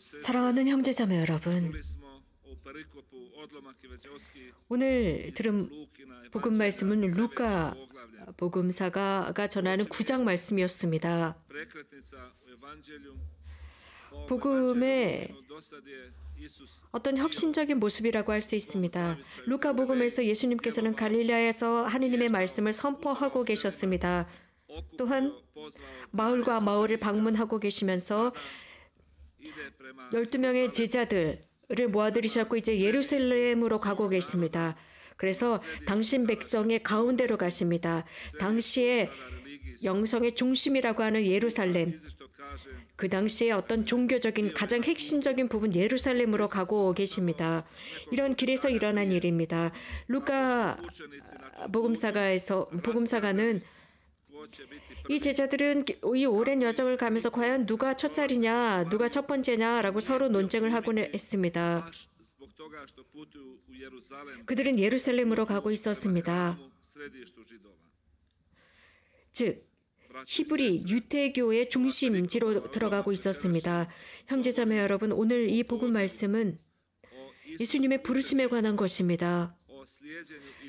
사랑하는 형제자매 여러분, 오늘 들은 복음 말씀은 루카 복음사가가 전하는 구장 말씀이었습니다. 복음의 어떤 혁신적인 모습이라고 할 수 있습니다. 루카 복음에서 예수님께서는 갈릴리아에서 하느님의 말씀을 선포하고 계셨습니다. 또한 마을과 마을을 방문하고 계시면서 12명의 제자들을 모아들이셨고 이제 예루살렘으로 가고 계십니다. 그래서 당신 백성의 가운데로 가십니다. 당시에 영성의 중심이라고 하는 예루살렘. 그 당시에 어떤 종교적인 가장 핵심적인 부분 예루살렘으로 가고 계십니다. 이런 길에서 일어난 일입니다. 루카 복음사가에서 복음사가는 이 제자들은 이 오랜 여정을 가면서 과연 누가 첫 자리냐, 누가 첫 번째냐라고 서로 논쟁을 하곤 했습니다. 그들은 예루살렘으로 가고 있었습니다. 즉, 히브리 유태교의 중심지로 들어가고 있었습니다. 형제자매 여러분, 오늘 이 복음 말씀은 예수님의 부르심에 관한 것입니다.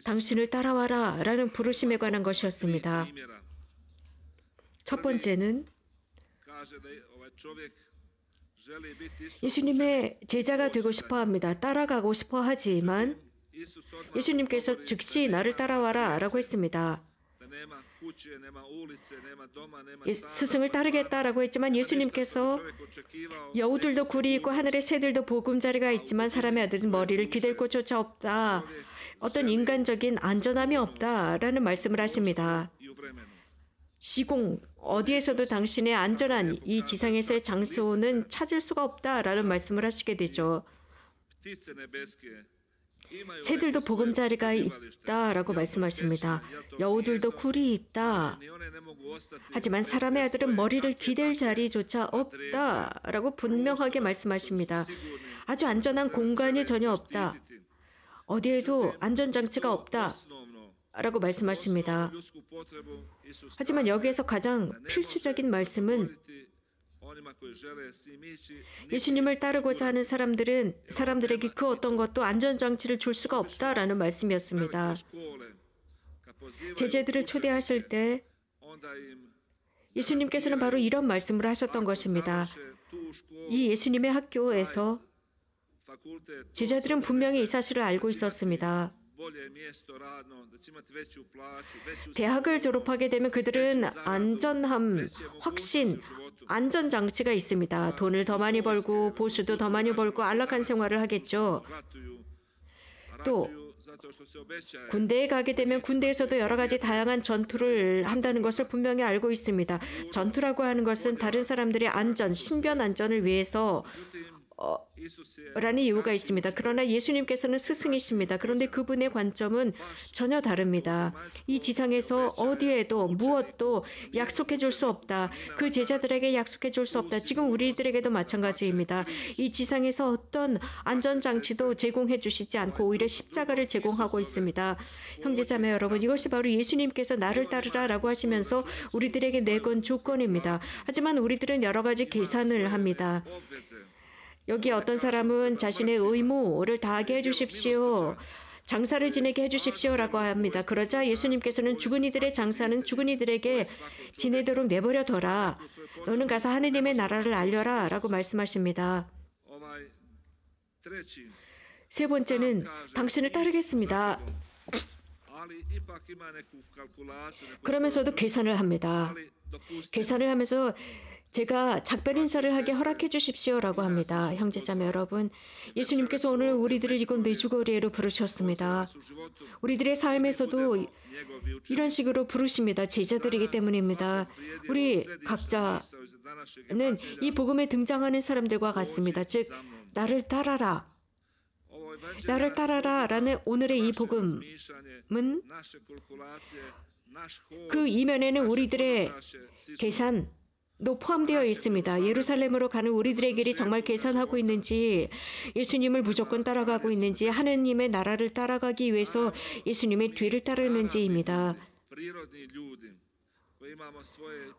당신을 따라와라 라는 부르심에 관한 것이었습니다. 첫 번째는 예수님의 제자가 되고 싶어 합니다. 따라가고 싶어 하지만 예수님께서 즉시 나를 따라와라 라고 했습니다. 스승을 따르겠다라고 했지만 예수님께서 여우들도 굴이 있고 하늘의 새들도 보금자리가 있지만 사람의 아들은 머리를 기댈 곳조차 없다. 어떤 인간적인 안전함이 없다라는 말씀을 하십니다. 시공 어디에서도 당신의 안전한 이 지상에서의 장소는 찾을 수가 없다라는 말씀을 하시게 되죠. 새들도 보금자리가 있다라고 말씀하십니다. 여우들도 굴이 있다. 하지만 사람의 아들은 머리를 기댈 자리조차 없다라고 분명하게 말씀하십니다. 아주 안전한 공간이 전혀 없다. 어디에도 안전장치가 없다. 라고 말씀하십니다. 하지만 여기에서 가장 필수적인 말씀은 예수님을 따르고자 하는 사람들은 사람들에게 그 어떤 것도 안전장치를 줄 수가 없다라는 말씀이었습니다. 제자들을 초대하실 때 예수님께서는 바로 이런 말씀을 하셨던 것입니다. 이 예수님의 학교에서 제자들은 분명히 이 사실을 알고 있었습니다. 대학을 졸업하게 되면 그들은 안전함, 확신, 안전장치가 있습니다. 돈을 더 많이 벌고 보수도 더 많이 벌고 안락한 생활을 하겠죠. 또 군대에 가게 되면 군대에서도 여러 가지 다양한 전투를 한다는 것을 분명히 알고 있습니다. 전투라고 하는 것은 다른 사람들의 안전, 신변 안전을 위해서 어, 라는 이유가 있습니다. 그러나 예수님께서는 스승이십니다. 그런데 그분의 관점은 전혀 다릅니다. 이 지상에서 어디에도 무엇도 약속해 줄 수 없다. 그 제자들에게 약속해 줄 수 없다. 지금 우리들에게도 마찬가지입니다. 이 지상에서 어떤 안전장치도 제공해 주시지 않고 오히려 십자가를 제공하고 있습니다. 형제자매 여러분, 이것이 바로 예수님께서 나를 따르라 라고 하시면서 우리들에게 내건 조건입니다. 하지만 우리들은 여러 가지 계산을 합니다. 여기 어떤 사람은 자신의 의무를 다하게 해주십시오. 장사를 지내게 해주십시오라고 합니다. 그러자 예수님께서는 죽은 이들의 장사는 죽은 이들에게 지내도록 내버려둬라. 너는 가서 하느님의 나라를 알려라. 라고 말씀하십니다. 세 번째는 당신을 따르겠습니다. 그러면서도 계산을 합니다. 계산을 하면서 제가 작별 인사를 하게 uh, 허락해 주십시오라고 합니다. 형제자매 여러분, 예수님께서 오늘 우리들을 이곳 메주거리에로 부르셨습니다. 우리들의 삶에서도 이런 식으로 부르십니다. 제자들이기 때문입니다. 우리 각자는 이 복음에 등장하는 사람들과 같습니다. 즉, 나를 따라라. 나를 따라라라는 오늘의 이 복음은 그 이면에는 우리들의 계산, 도 포함되어 있습니다. 예루살렘으로 가는 우리들의 길이 정말 계산하고 있는지, 예수님을 무조건 따라가고 있는지, 하느님의 나라를 따라가기 위해서 예수님의 뒤를 따르는지입니다. 뭐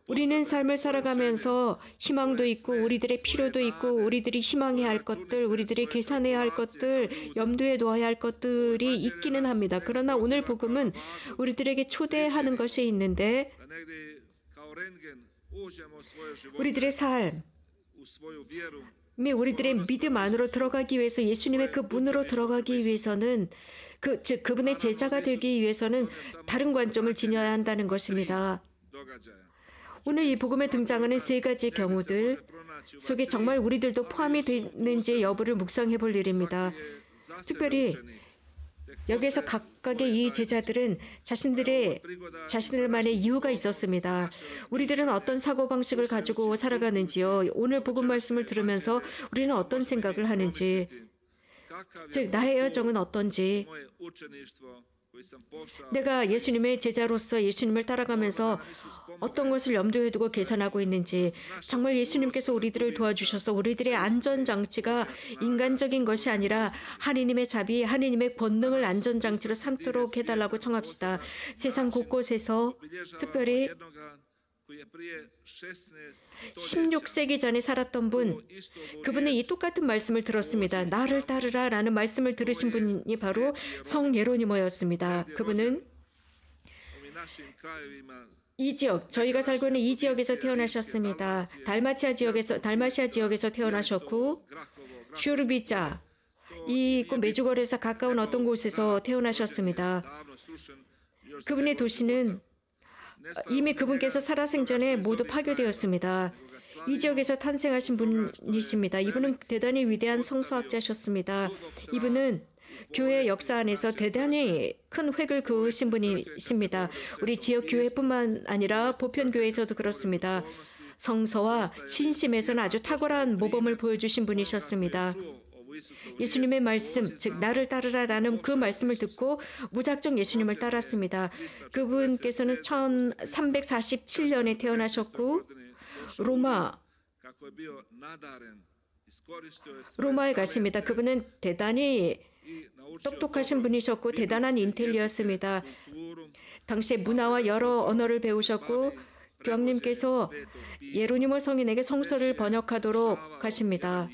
우리는 삶을 살아가면서 희망도 있고 우리들의 필요도 있고 아, 네. 우리들이 희망해야 할 것들, 우리들이 계산해야 할 것들, 염두에 놓아야 할 것들이 있기는 합니다. 그러나 오늘 복음은 우리들에게 초대하는 것이 있는데 뭐 우리들의 삶, 이 우리들의 믿음 안으로 들어가기 위해서 예수님의 그 문으로 들어가기 위해서는 그 즉 그분의 제자가 되기 위해서는 다른 관점을 지녀야 한다는 것입니다. 오늘 이 복음에 등장하는 세 가지 경우들 속에 정말 우리들도 포함이 되는지 여부를 묵상해 볼 일입니다. 특별히 여기에서 각각의 이 제자들은 자신들의 자신들만의 이유가 있었습니다. 우리들은 어떤 사고 방식을 가지고 살아가는지요. 오늘 복음 말씀을 들으면서 우리는 어떤 생각을 하는지, 즉 나의 여정은 어떤지, 내가 예수님의 제자로서 예수님을 따라가면서 어떤 것을 염두에 두고 계산하고 있는지 정말 예수님께서 우리들을 도와주셔서 우리들의 안전장치가 인간적인 것이 아니라 하느님의 자비, 하느님의 권능을 안전장치로 삼도록 해달라고 청합시다. 세상 곳곳에서 특별히 16세기 전에 살았던 분, 그분의 이 똑같은 말씀을 들었습니다. 나를 따르라 라는 말씀을 들으신 분이 바로 성 예로니모였습니다. 그분은 이 지역, 저희가 살고 있는 이 지역에서 태어나셨습니다. 달마시아 지역에서 달마시아 지역에서 태어나셨고 슈르비자 이곳 그 메주거에서 리 가까운 어떤 곳에서 태어나셨습니다. 그분의 도시는 이미 그분께서 살아생전에 모두 파괴되었습니다. 이 지역에서 탄생하신 분이십니다. 이분은 대단히 위대한 성서학자셨습니다. 이분은 교회 역사 안에서 대단히 큰 획을 그으신 분이십니다. 우리 지역 교회뿐만 아니라 보편 교회에서도 그렇습니다. 성서와 신심에서는 아주 탁월한 모범을 보여주신 분이셨습니다. 예수님의 말씀, 즉 나를 따르라라는 그 말씀을 듣고 무작정 예수님을 따랐습니다. 그분께서는 1347년에 태어나셨고 로마 로마에 가십니다. 그분은 대단히 똑똑하신 분이셨고 대단한 인텔리였습니다. 당시에 문화와 여러 언어를 배우셨고 교황님께서 예루니모 성인에게 성서를 그 번역하도록 하십니다.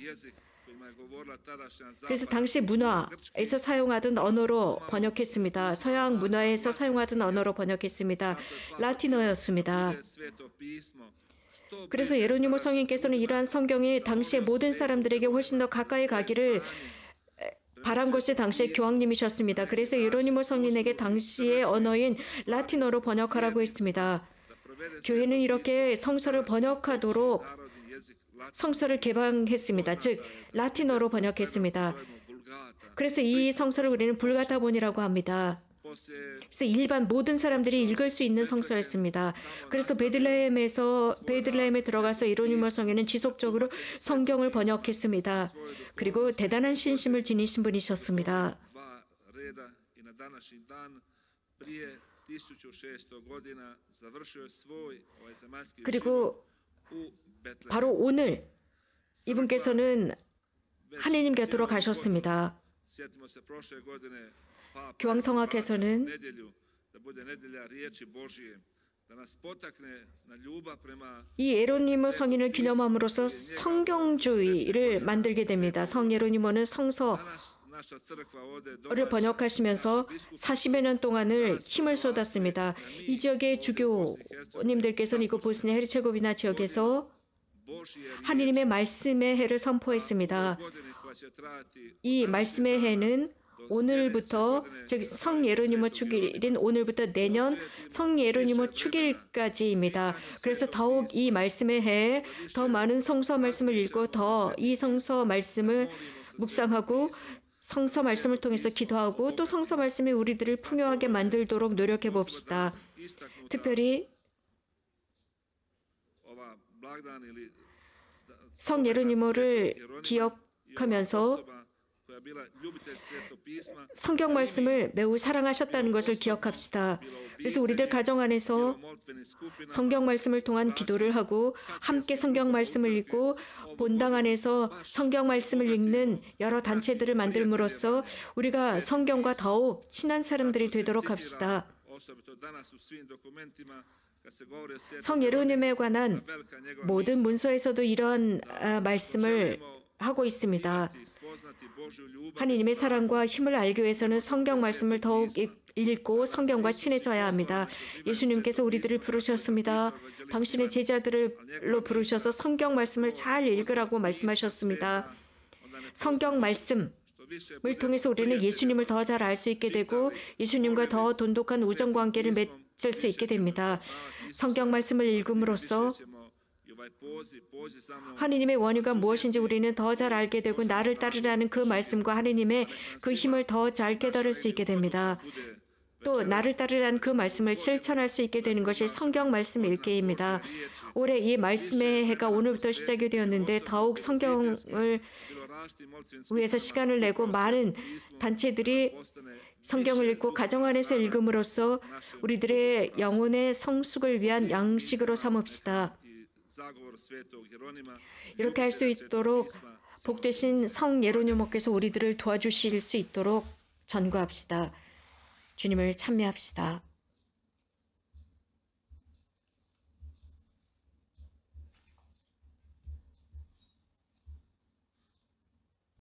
그래서 당시 문화에서 사용하던 언어로 번역했습니다. 서양 문화에서 사용하던 언어로 번역했습니다. 라틴어였습니다. 그래서 예로니모 성인께서는 이러한 성경이 당시의 모든 사람들에게 훨씬 더 가까이 가기를 바란 것이 당시의 교황님이셨습니다. 그래서 예로니모 성인에게 당시의 언어인 라틴어로 번역하라고 했습니다. 교회는 이렇게 성서를 번역하도록 성서를 개방했습니다. 즉 라틴어로 번역했습니다. 그래서 이 성서를 우리는 불가타본이라고 합니다. 그래서 일반 모든 사람들이 읽을 수 있는 성서였습니다. 그래서 베들레헴에서 베들레헴에 들어가서 이로니모 성에는 지속적으로 성경을 번역했습니다. 그리고 대단한 신심을 지니신 분이셨습니다. 그리고 바로 오늘 이분께서는 하느님 곁으로 가셨습니다. 교황 성악에서는 이 예로니모 성인을 기념함으로써 성경주의를 만들게 됩니다. 성 예로니모는 성서 를 번역하시면서 40여 년 동안을 힘을 쏟았습니다. 이 지역의 주교님들께서는 이곳 보스니아 헤르체고비나 지역에서 하느님의 말씀의 해를 선포했습니다. 이 말씀의 해는 오늘부터 즉 성예로니모 축일인 오늘부터 내년 성예로니모 축일까지입니다. 그래서 더욱 이 말씀의 해에 더 많은 성서 말씀을 읽고 더 이 성서 말씀을 묵상하고 성서 말씀을 통해서 기도하고 또 성서 말씀이 우리들을 풍요하게 만들도록 노력해 봅시다. 특별히 성 예르니모를 기억하면서 성경 말씀을 매우 사랑하셨다는 것을 기억합시다. 그래서 우리들 가정 안에서 성경 말씀을 통한 기도를 하고 함께 성경 말씀을 읽고 본당 안에서 성경 말씀을 읽는 여러 단체들을 만들므로써 우리가 성경과 더욱 친한 사람들이 되도록 합시다. 성 예루님에 관한 모든 문서에서도 이런 아, 말씀을 하고 있습니다. 하나님의 사랑과 힘을 알기 위해서는 성경 말씀을 더욱 읽고 성경과 친해져야 합니다. 예수님께서 우리들을 부르셨습니다. 당신의 제자들로 부르셔서 성경 말씀을 잘 읽으라고 말씀하셨습니다. 성경 말씀 을 통해서 우리는 예수님을 더 잘 알 수 있게 되고 예수님과 더 돈독한 우정 관계를 맺 가질 수 있게 됩니다. 성경 말씀을 읽음으로써 하느님의 원유가 무엇인지 우리는 더 잘 알게 되고 나를 따르라는 그 말씀과 하느님의 그 힘을 더 잘 깨달을 수 있게 됩니다. 또 나를 따르라는 그 말씀을 실천할 수 있게 되는 것이 성경 말씀 읽기입니다. 올해 이 말씀의 해가 오늘부터 시작이 되었는데 더욱 성경을 위에서 시간을 내고 많은 단체들이 성경을 읽고 가정 안에서 읽음으로써 우리들의 영혼의 성숙을 위한 양식으로 삼읍시다. 이렇게 할 수 있도록 복되신 성 예로니모께서 우리들을 도와주실 수 있도록 전구합시다. 주님을 찬미합시다.